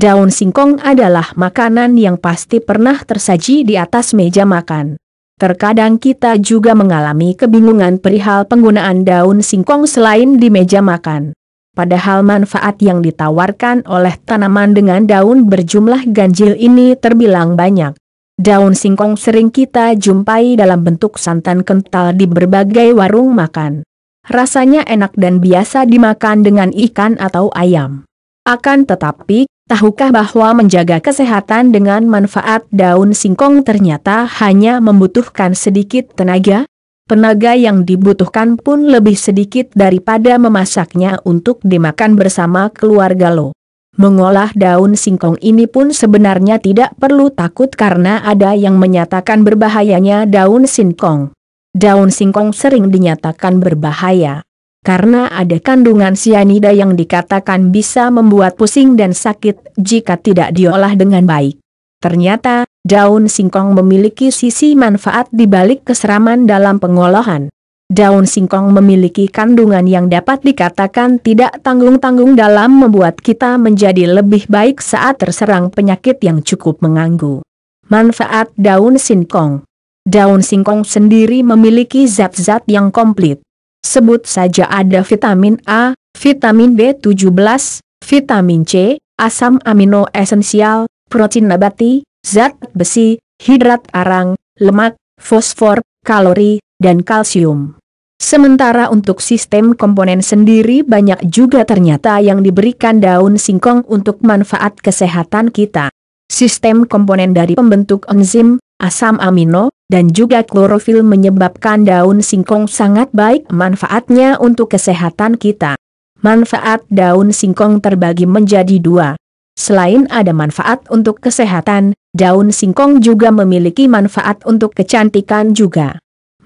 Daun singkong adalah makanan yang pasti pernah tersaji di atas meja makan. Terkadang kita juga mengalami kebingungan perihal penggunaan daun singkong selain di meja makan. Padahal manfaat yang ditawarkan oleh tanaman dengan daun berjumlah ganjil ini terbilang banyak. Daun singkong sering kita jumpai dalam bentuk santan kental di berbagai warung makan. Rasanya enak dan biasa dimakan dengan ikan atau ayam. Akan tetapi, Tahukah bahwa menjaga kesehatan dengan manfaat daun singkong ternyata hanya membutuhkan sedikit tenaga? Tenaga yang dibutuhkan pun lebih sedikit daripada memasaknya untuk dimakan bersama keluarga lo. Mengolah daun singkong ini pun sebenarnya tidak perlu takut karena ada yang menyatakan berbahayanya daun singkong. Daun singkong sering dinyatakan berbahaya karena ada kandungan sianida yang dikatakan bisa membuat pusing dan sakit jika tidak diolah dengan baik. Ternyata, daun singkong memiliki sisi manfaat di balik keseraman dalam pengolahan. Daun singkong memiliki kandungan yang dapat dikatakan tidak tanggung-tanggung dalam membuat kita menjadi lebih baik saat terserang penyakit yang cukup mengganggu. Manfaat daun singkong Daun singkong sendiri memiliki zat-zat yang komplit Sebut saja ada vitamin A, vitamin B17, vitamin C, asam amino esensial, protein nabati, zat besi, hidrat arang, lemak, fosfor, kalori, dan kalsium. Sementara untuk sistem komponen sendiri banyak juga ternyata yang diberikan daun singkong untuk manfaat kesehatan kita. Sistem komponen dari pembentuk enzim, asam amino, dan juga klorofil menyebabkan daun singkong sangat baik manfaatnya untuk kesehatan kita. Manfaat daun singkong terbagi menjadi dua. Selain ada manfaat untuk kesehatan, daun singkong juga memiliki manfaat untuk kecantikan juga.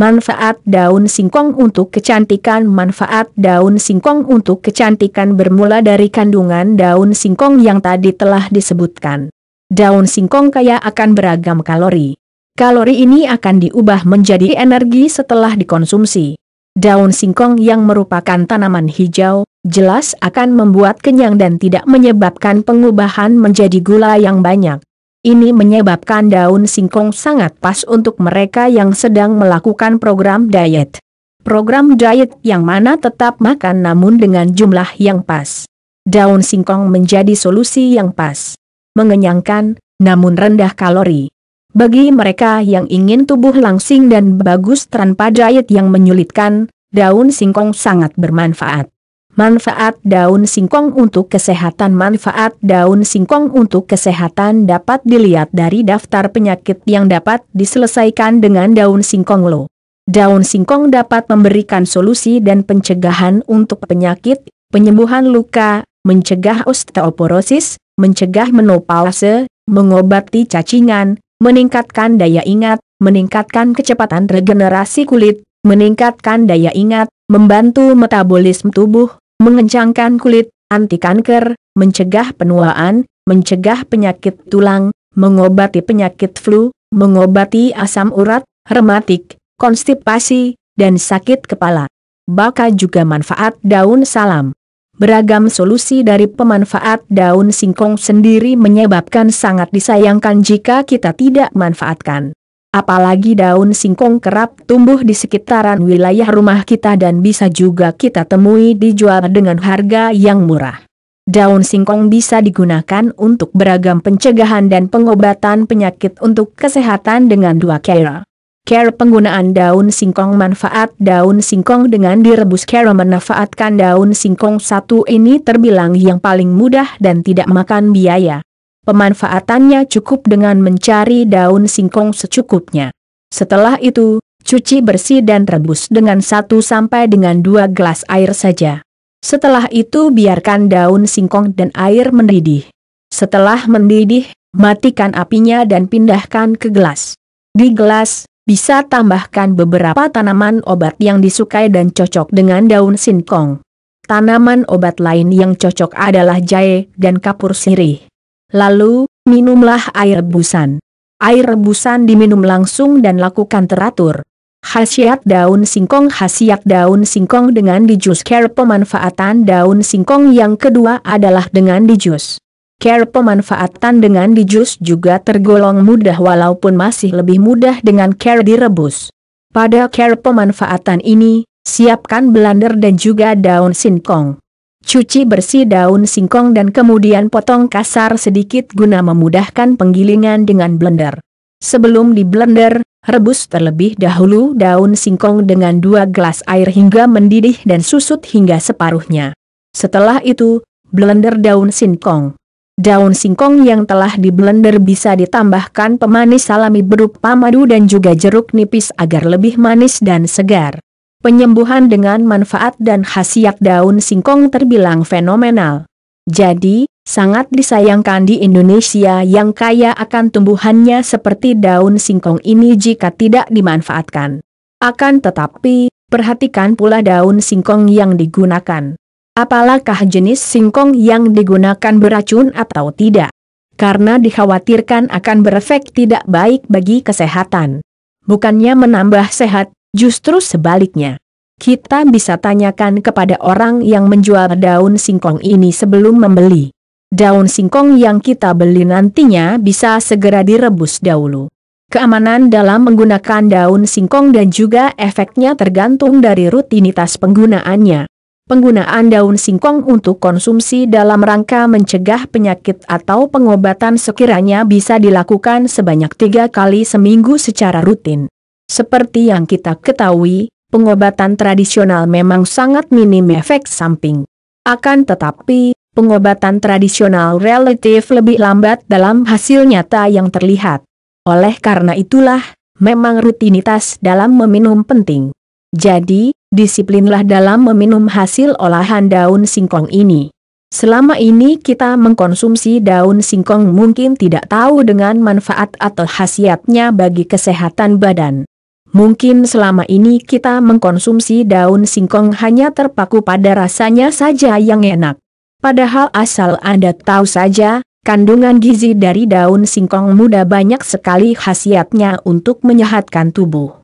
Manfaat daun singkong untuk kecantikan Manfaat daun singkong untuk kecantikan bermula dari kandungan daun singkong yang tadi telah disebutkan. Daun singkong kaya akan beragam kalori. Kalori ini akan diubah menjadi energi setelah dikonsumsi. Daun singkong yang merupakan tanaman hijau, jelas akan membuat kenyang dan tidak menyebabkan pengubahan menjadi gula yang banyak. Ini menyebabkan daun singkong sangat pas untuk mereka yang sedang melakukan program diet. Program diet yang mana tetap makan namun dengan jumlah yang pas. Daun singkong menjadi solusi yang pas. Mengenyangkan, namun rendah kalori. Bagi mereka yang ingin tubuh langsing dan bagus tanpa diet yang menyulitkan, daun singkong sangat bermanfaat. Manfaat daun singkong untuk kesehatan Manfaat daun singkong untuk kesehatan dapat dilihat dari daftar penyakit yang dapat diselesaikan dengan daun singkong lo. Daun singkong dapat memberikan solusi dan pencegahan untuk penyakit, penyembuhan luka, mencegah osteoporosis, mencegah menopause, mengobati cacingan, meningkatkan daya ingat, meningkatkan kecepatan regenerasi kulit, meningkatkan daya ingat, membantu metabolisme tubuh, mengencangkan kulit, anti kanker, mencegah penuaan, mencegah penyakit tulang, mengobati penyakit flu, mengobati asam urat, rematik, konstipasi, dan sakit kepala. Baka juga manfaat daun salam. Beragam solusi dari pemanfaat daun singkong sendiri menyebabkan sangat disayangkan jika kita tidak manfaatkan. Apalagi daun singkong kerap tumbuh di sekitaran wilayah rumah kita dan bisa juga kita temui dijual dengan harga yang murah. Daun singkong bisa digunakan untuk beragam pencegahan dan pengobatan penyakit untuk kesehatan dengan dua cara. Care penggunaan daun singkong manfaat daun singkong dengan direbus Care memanfaatkan daun singkong satu ini terbilang yang paling mudah dan tidak makan biaya. Pemanfaatannya cukup dengan mencari daun singkong secukupnya. Setelah itu, cuci bersih dan rebus dengan 1 sampai dengan 2 gelas air saja. Setelah itu biarkan daun singkong dan air mendidih. Setelah mendidih, matikan apinya dan pindahkan ke gelas. Di gelas, bisa tambahkan beberapa tanaman obat yang disukai dan cocok dengan daun singkong. Tanaman obat lain yang cocok adalah jahe dan kapur sirih. Lalu, minumlah air rebusan. Air rebusan diminum langsung dan lakukan teratur. Khasiat daun singkong Khasiat daun singkong dengan dijus care pemanfaatan daun singkong yang kedua adalah dengan dijus. Care pemanfaatan dengan dijus juga tergolong mudah walaupun masih lebih mudah dengan care direbus. Pada care pemanfaatan ini, siapkan blender dan juga daun singkong. Cuci bersih daun singkong dan kemudian potong kasar sedikit guna memudahkan penggilingan dengan blender. Sebelum di blender, rebus terlebih dahulu daun singkong dengan dua gelas air hingga mendidih dan susut hingga separuhnya. Setelah itu, blender daun singkong. Daun singkong yang telah diblender bisa ditambahkan pemanis salami berupa madu dan juga jeruk nipis agar lebih manis dan segar. Penyembuhan dengan manfaat dan khasiat daun singkong terbilang fenomenal. Jadi, sangat disayangkan di Indonesia yang kaya akan tumbuhannya seperti daun singkong ini jika tidak dimanfaatkan. Akan tetapi, perhatikan pula daun singkong yang digunakan apalakah jenis singkong yang digunakan beracun atau tidak. Karena dikhawatirkan akan berefek tidak baik bagi kesehatan. Bukannya menambah sehat, justru sebaliknya. Kita bisa tanyakan kepada orang yang menjual daun singkong ini sebelum membeli. Daun singkong yang kita beli nantinya bisa segera direbus dahulu. Keamanan dalam menggunakan daun singkong dan juga efeknya tergantung dari rutinitas penggunaannya penggunaan daun singkong untuk konsumsi dalam rangka mencegah penyakit atau pengobatan sekiranya bisa dilakukan sebanyak tiga kali seminggu secara rutin. Seperti yang kita ketahui, pengobatan tradisional memang sangat minim efek samping. Akan tetapi, pengobatan tradisional relatif lebih lambat dalam hasil nyata yang terlihat. Oleh karena itulah, memang rutinitas dalam meminum penting. Jadi, disiplinlah dalam meminum hasil olahan daun singkong ini. Selama ini kita mengkonsumsi daun singkong mungkin tidak tahu dengan manfaat atau khasiatnya bagi kesehatan badan. Mungkin selama ini kita mengkonsumsi daun singkong hanya terpaku pada rasanya saja yang enak. Padahal asal Anda tahu saja, kandungan gizi dari daun singkong muda banyak sekali khasiatnya untuk menyehatkan tubuh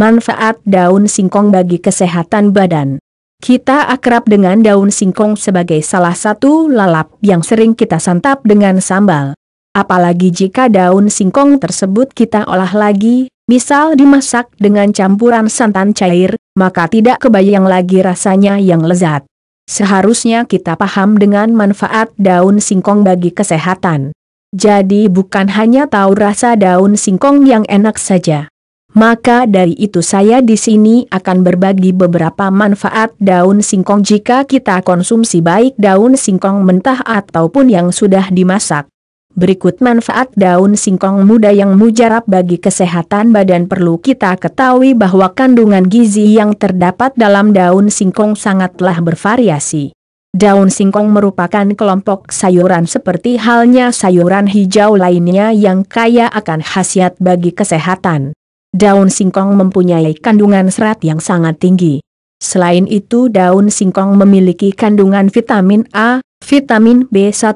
manfaat daun singkong bagi kesehatan badan. Kita akrab dengan daun singkong sebagai salah satu lalap yang sering kita santap dengan sambal. Apalagi jika daun singkong tersebut kita olah lagi, misal dimasak dengan campuran santan cair, maka tidak kebayang lagi rasanya yang lezat. Seharusnya kita paham dengan manfaat daun singkong bagi kesehatan. Jadi bukan hanya tahu rasa daun singkong yang enak saja. Maka dari itu saya di sini akan berbagi beberapa manfaat daun singkong jika kita konsumsi baik daun singkong mentah ataupun yang sudah dimasak. Berikut manfaat daun singkong muda yang mujarab bagi kesehatan badan perlu kita ketahui bahwa kandungan gizi yang terdapat dalam daun singkong sangatlah bervariasi. Daun singkong merupakan kelompok sayuran seperti halnya sayuran hijau lainnya yang kaya akan khasiat bagi kesehatan. Daun singkong mempunyai kandungan serat yang sangat tinggi. Selain itu daun singkong memiliki kandungan vitamin A, vitamin B1,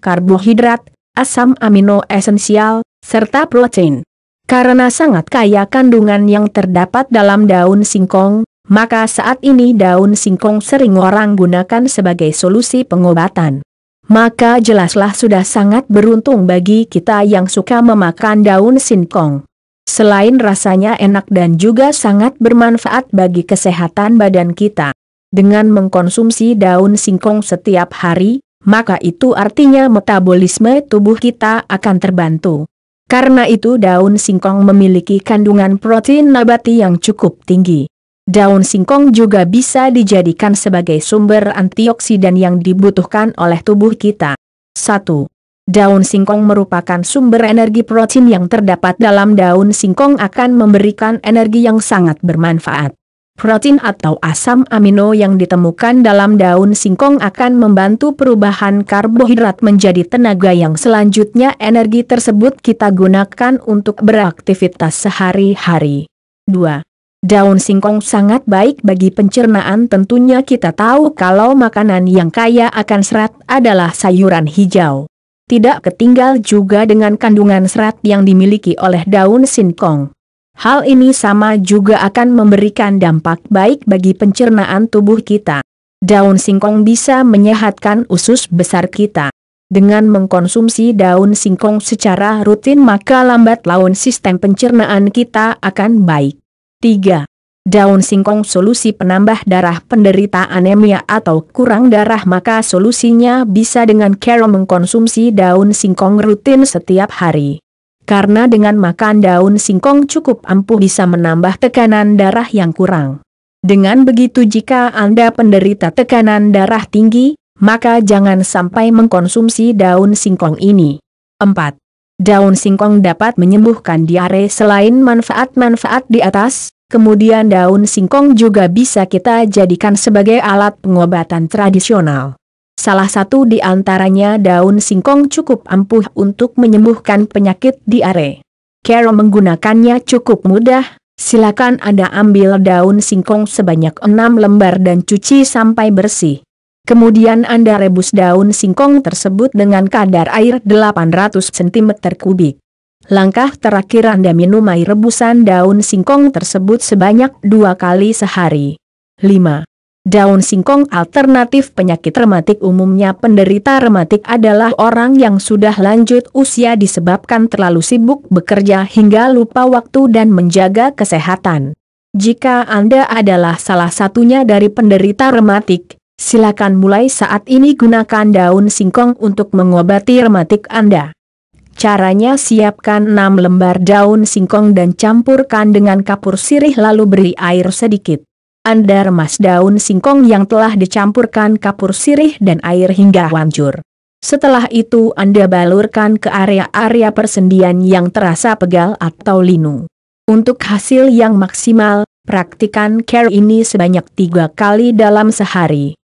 karbohidrat, asam amino esensial, serta protein. Karena sangat kaya kandungan yang terdapat dalam daun singkong, maka saat ini daun singkong sering orang gunakan sebagai solusi pengobatan. Maka jelaslah sudah sangat beruntung bagi kita yang suka memakan daun singkong. Selain rasanya enak dan juga sangat bermanfaat bagi kesehatan badan kita. Dengan mengkonsumsi daun singkong setiap hari, maka itu artinya metabolisme tubuh kita akan terbantu. Karena itu daun singkong memiliki kandungan protein nabati yang cukup tinggi. Daun singkong juga bisa dijadikan sebagai sumber antioksidan yang dibutuhkan oleh tubuh kita. 1. Daun singkong merupakan sumber energi protein yang terdapat dalam daun singkong akan memberikan energi yang sangat bermanfaat. Protein atau asam amino yang ditemukan dalam daun singkong akan membantu perubahan karbohidrat menjadi tenaga yang selanjutnya energi tersebut kita gunakan untuk beraktivitas sehari-hari. 2. Daun singkong sangat baik bagi pencernaan tentunya kita tahu kalau makanan yang kaya akan serat adalah sayuran hijau. Tidak ketinggal juga dengan kandungan serat yang dimiliki oleh daun singkong. Hal ini sama juga akan memberikan dampak baik bagi pencernaan tubuh kita. Daun singkong bisa menyehatkan usus besar kita. Dengan mengkonsumsi daun singkong secara rutin maka lambat laun sistem pencernaan kita akan baik. 3. Daun singkong solusi penambah darah penderita anemia atau kurang darah maka solusinya bisa dengan cara mengkonsumsi daun singkong rutin setiap hari. Karena dengan makan daun singkong cukup ampuh bisa menambah tekanan darah yang kurang. Dengan begitu jika Anda penderita tekanan darah tinggi, maka jangan sampai mengkonsumsi daun singkong ini. 4. Daun singkong dapat menyembuhkan diare selain manfaat-manfaat di atas, Kemudian daun singkong juga bisa kita jadikan sebagai alat pengobatan tradisional. Salah satu di antaranya daun singkong cukup ampuh untuk menyembuhkan penyakit diare. Cara menggunakannya cukup mudah, silakan Anda ambil daun singkong sebanyak 6 lembar dan cuci sampai bersih. Kemudian Anda rebus daun singkong tersebut dengan kadar air 800 cm kubik. Langkah terakhir Anda minum air rebusan daun singkong tersebut sebanyak dua kali sehari. 5. Daun singkong alternatif penyakit rematik umumnya penderita rematik adalah orang yang sudah lanjut usia disebabkan terlalu sibuk bekerja hingga lupa waktu dan menjaga kesehatan. Jika Anda adalah salah satunya dari penderita rematik, silakan mulai saat ini gunakan daun singkong untuk mengobati rematik Anda. Caranya siapkan 6 lembar daun singkong dan campurkan dengan kapur sirih lalu beri air sedikit. Anda remas daun singkong yang telah dicampurkan kapur sirih dan air hingga hancur. Setelah itu Anda balurkan ke area-area persendian yang terasa pegal atau linu. Untuk hasil yang maksimal, praktikan care ini sebanyak tiga kali dalam sehari.